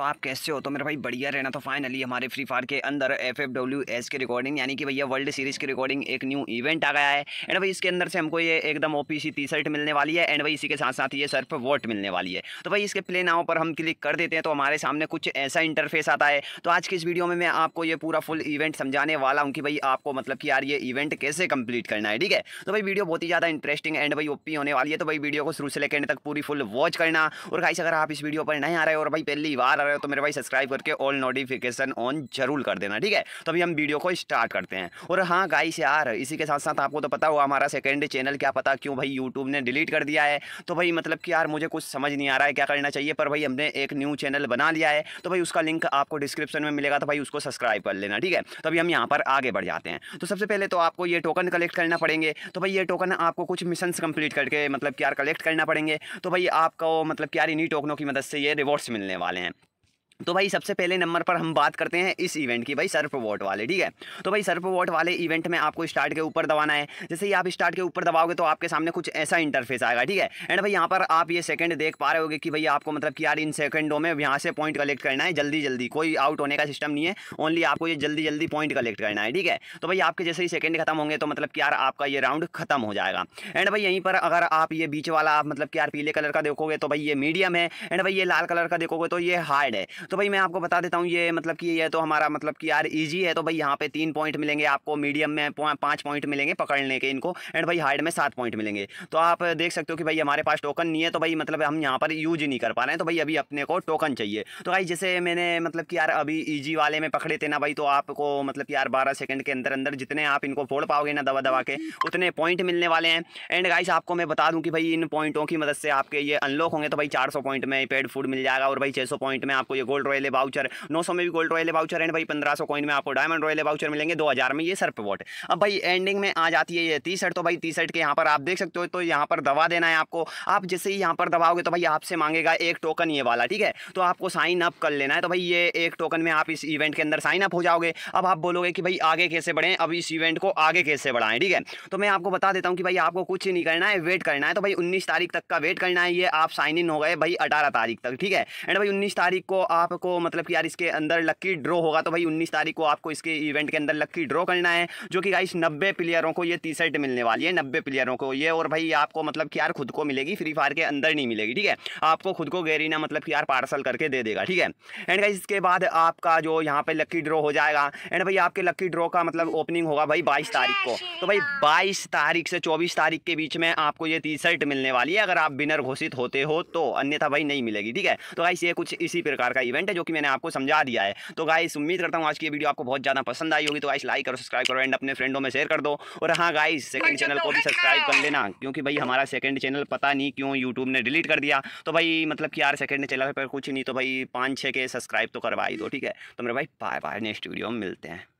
तो आप कैसे हो तो मेरे भाई बढ़िया रहना तो फाइनली हमारे फ्री फायर के अंदर एफ एफ डब्ल्यू एस की रिकॉर्डिंग यानी कि भैया वर्ल्ड सीरीज की रिकॉर्डिंग एक न्यू इवेंट आ गया है एंड भाई इसके अंदर से हमको ये एकदम O P C T shirt मिलने वाली है एंड भाई इसी के साथ साथ ये सर्फ वोट मिलने वाली है तो भाई इसके प्ले नाव पर हम क्लिक कर देते हैं तो हमारे सामने कुछ ऐसा इंटरफेस आता है तो आज की इस वीडियो में मैं आपको ये पूरा फुल इवेंट समझाने वाला हूँ कि भाई आपको मतलब कि यार ये इवेंट कैसे कंप्लीट करना है ठीक है तो भाई वीडियो बहुत ही ज़्यादा इंटरेस्टिंग एंड भाई ओपी होने वाली है तो भाई वीडियो को शुरू से लेकर तक पूरी फुल वॉच करना और भाई अगर आप इस वीडियो पर नहीं आ रहे और भाई पहली बार रहे हो तो मेरे भाई सब्सक्राइब करके ऑल नोटिफिकेशन ऑन जरूर कर देना ठीक है तो अभी हम वीडियो को स्टार्ट करते हैं और हाँ गाइस यार इसी के साथ साथ आपको तो पता हुआ हमारा सेकेंड चैनल क्या पता क्यों भाई यूट्यूब ने डिलीट कर दिया है तो भाई मतलब कि यार मुझे कुछ समझ नहीं आ रहा है क्या करना चाहिए पर भाई हमने एक न्यू चैनल बना लिया है तो भाई उसका लिंक आपको डिस्क्रिप्शन में मिलेगा तो भाई उसको सब्सक्राइब कर लेना ठीक है तो अभी हम यहाँ पर आगे बढ़ जाते हैं तो सबसे पहले तो आपको ये टोकन कलेक्ट करना पड़ेंगे तो भाई ये टोकन आपको कुछ मिशन कंप्लीट करके मतलब कि यार कलेक्ट करना पड़ेंगे तो भाई आपको मतलब कि यार इन्हीं टोकनों की मदद से ये रिवॉर्ड्स मिलने वाले हैं तो भाई सबसे पहले नंबर पर हम बात करते हैं इस इवेंट की भाई सर्फ वोट वाले ठीक है तो भाई सर्फ वोट वाले इवेंट में आपको स्टार्ट के ऊपर दबाना है जैसे ही आप स्टार्ट के ऊपर दबाओगे तो आपके सामने कुछ ऐसा इंटरफेस आएगा ठीक है एंड भाई यहाँ पर आप ये सेकंड देख पा रहे होगे कि भाई आपको मतलब कि यार इन सेकंडों में यहाँ से पॉइंट कलेक्ट करना है जल्दी जल्दी कोई आउट होने का सिस्टम नहीं है ओनली आपको ये जल्दी जल्दी पॉइंट कलेक्ट करना है ठीक है तो भाई आपके जैसे ही सेकंड खत्म होंगे तो मतलब कि यार आपका ये राउंड खत्म हो जाएगा एंड भाई यहीं पर अगर आप ये बीच वाला आप मतलब कि यार पीले कलर का देखोगे तो भाई ये मीडियम है एंड भाई ये लाल कलर का देखोगे तो ये हार्ड है तो भाई मैं आपको बता देता हूँ ये मतलब कि ये तो हमारा मतलब कि यार ईजी है तो भाई यहाँ पे तीन पॉइंट मिलेंगे आपको मीडियम में पाँच पॉइंट मिलेंगे पकड़ने के इनको एंड भाई हार्ड में सात पॉइंट मिलेंगे तो आप देख सकते हो कि भाई हमारे पास टोकन नहीं है तो भाई मतलब हम यहाँ पर यूज नहीं कर पा रहे हैं तो भाई अभी अपने को टोकन चाहिए तो भाई जैसे मैंने मतलब कि यार अभी ईजी वाले में पकड़े थे ना भाई तो आपको मतलब कि यार बारह सेकंड के अंदर अंदर जितने आप इनको फोड़ पाओगे ना दवा दवा के उतने पॉइंट मिलने वाले हैं एंड गाइस आपको मैं बता दूं कि भाई इन पॉइंटों की मदद से आपके ये अनलॉक होंगे तो भाई 400 पॉइंट में पेड फूड मिल जाएगा और भाई 600 पॉइंट में आपको ये गोल्ड गोल्ड रॉयल वाउचर नौ सौ में भी गोल्ड रॉयल वाउचर एंड भाई पंद्रह सौ कॉइन में आपको डायमंड रॉयल वाउचर मिलेंगे दो हज़ार में ये सर पे वोट अब भाई एंडिंग में आ जाती है ये टी शर्ट तो भाई टी शर्ट के यहाँ पर आप देख सकते हो तो यहाँ पर दवा देना है आपको आप जैसे ही यहाँ पर दबाओगे तो भाई आपसे मांगेगा एक टोकन ये वाला ठीक है तो आपको साइन अप कर लेना है तो भाई ये एक टोकन में आप इस इवेंट के अंदर साइन अप हो जाओगे अब आप बोलोगे कि भाई आगे कैसे बढ़ें अब इस इवेंट को आगे कैसे बढ़ाएं ठीक है तो मैं आपको बता देता हूँ कि भाई आपको कुछ नहीं करना है वेट करना है तो भाई उन्नीस तारीख तक का वेट करना है ये आप साइन इन हो गए भाई अठारह तारीख तक ठीक है एंड भाई उन्नीस तारीख को आप आपको मतलब कि यार इसके अंदर लक्की ड्रॉ होगा तो भाई उन्नीस तारीख को आपको इसके इवेंट के अंदर लक्की ड्रॉ करना है जो कि गाइस नब्बे प्लेयरों को ये टी शर्ट मिलने वाली है नब्बे प्लेयरों को ये और भाई आपको मतलब कि यार खुद को मिलेगी फ्री फायर के अंदर नहीं मिलेगी ठीक है आपको खुद को गैरीना मतलब कि यार पार्सल करके दे देगा ठीक है एंड गाइस इसके बाद आपका जो यहाँ पे लक्की ड्रॉ हो जाएगा एंड भाई आपके लक्की ड्रॉ का मतलब ओपनिंग होगा भाई बाईस तारीख को तो भाई बाईस तारीख से चौबीस तारीख के बीच में आपको ये टी शर्ट मिलने वाली है अगर आप विनर घोषित होते हो तो अन्यथा भाई नहीं मिलेगी ठीक है तो गाइस ये कुछ इसी प्रकार का इवेंट है जो कि मैंने आपको समझा दिया है तो गाइस उम्मीद करता हूँ आज की वीडियो आपको बहुत ज़्यादा पसंद आई होगी तो गाइस लाइक करो सब्सक्राइब करो एंड अपने फ्रेंडों में शेयर कर दो और हाँ गाइस सेकंड चैनल को भी सब्सक्राइब कर लेना क्योंकि भाई हमारा सेकंड चैनल पता नहीं क्यों यूट्यूब ने डिलीट कर दिया तो भाई मतलब कि यार सेकंड चैनल पर कुछ नहीं तो भाई पाँच छः के सब्सक्राइब तो करवा ही दो ठीक है तो मेरे भाई बाय बाय नेक्स्ट वीडियो में मिलते हैं